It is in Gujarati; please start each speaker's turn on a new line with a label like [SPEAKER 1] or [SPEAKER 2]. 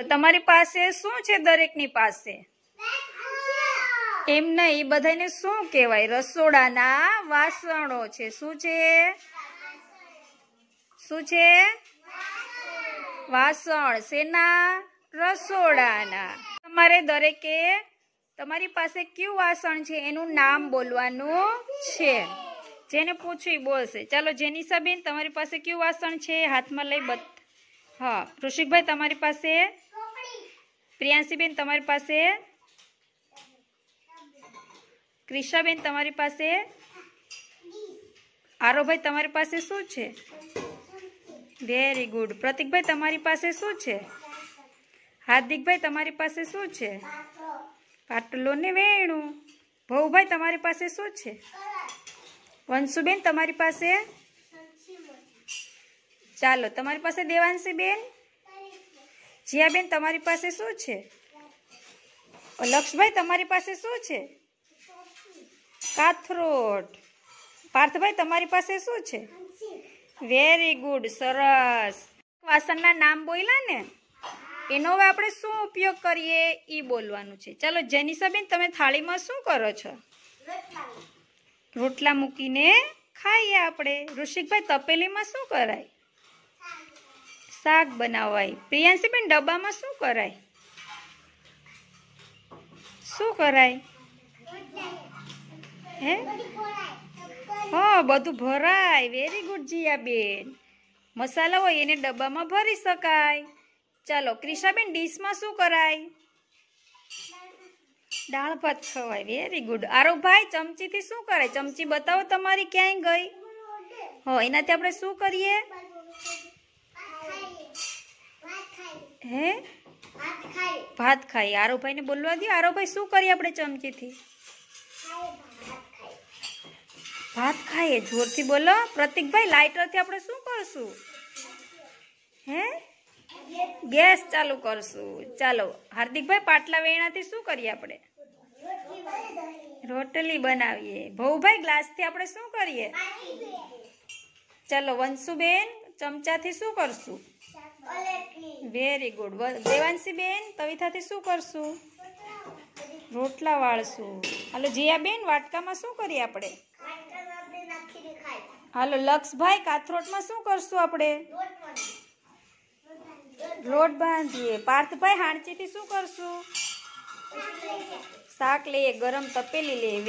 [SPEAKER 1] એટલે તમારી પાસે શું છે દરેકની પાસે એમ નહીં એ બધાને શું કહેવાય રસોડાના વાસણો છે શું છે શું છે વાસણ શેના રસોડાના તમારે દરેકે તમારી પાસે કયું વાસણ છે એનું નામ બોલવાનું છે જેને પૂછવી બોલશે ચાલો જેનિસાબેન તમારી પાસે કયું વાસણ છે હાથમાં લઈ બત હા કૃષિકભાઈ તમારી પાસે પ્રિયાંશીબેન તમારી પાસે ક્રિષાબેન તમારી પાસે આરોભાઈ તમારી પાસે શું છે વેરી ગુડ પ્રતિકભાઈ તમારી પાસે શું છે હાર્દિકભાઈ તમારી પાસે શું છે પાટલો ને વેણું ભવભાઈ તમારી પાસે શું છે વંશુબેન તમારી પાસે ચાલો તમારી પાસે દેવાંશીબેન બેન જીયાબેન તમારી પાસે શું છે લક્ષભાઈ તમારી પાસે શું છે કાથરોટ પાર્થભાઈ તમારી પાસે શું છે વેરી ગુડ સરસ વાસણના નામ બોલ્યા ને એનો હવે આપણે શું ઉપયોગ કરીએ એ બોલવાનું છે ચાલો જેનિસાબેન તમે થાળીમાં શું કરો છો રોટલા મૂકીને ખાઈએ આપણે ઋષિકભાઈ તપેલીમાં શું કરાય શાક બનાવાય બેન ડબ્બામાં શું કરાય શું કરાય હે હા બધું ભરાય વેરી ગુડ બેન મસાલા હોય એને ડબ્બામાં ભરી શકાય ચાલો ક્રિષાબેન ડીશમાં શું કરાય દાળ ભાત ખવાય વેરી ગુડ આરોભાઈ ચમચીથી શું કરાય ચમચી બતાવો તમારી ક્યાંય ગઈ હો એનાથી આપણે શું કરીએ હે ભાત ખાઈ આરોભાઈને બોલવા દો આરોભાઈ શું કરીએ આપણે ચમચીથી ભાત ખાઈએ જોરથી બોલો પ્રતિકભાઈ લાઇટરથી આપણે શું કરશું હે ગેસ ચાલુ કરશું ચાલો હાર્દિકભાઈ પાટલા વેણાથી શું કરીએ આપણે રોટલી બનાવીએ ભૌભાઈ ગ્લાસથી આપણે શું કરીએ ચાલો વંશુબેન ચમચાથી શું કરશું વેરી ગુડ દેવાંશી બેન તવીથાથી શું કરશું રોટલા વાળશું હાલો જીયા બેન વાટકામાં શું કરીએ આપણે હાલો લક્ષભાઈ કાથરોટમાં શું કરશું આપણે રોટ બાંધીએ પાર્થભાઈ હાણચીથી શું કરશું શાક લઈએ ગરમ તપેલી લઈએ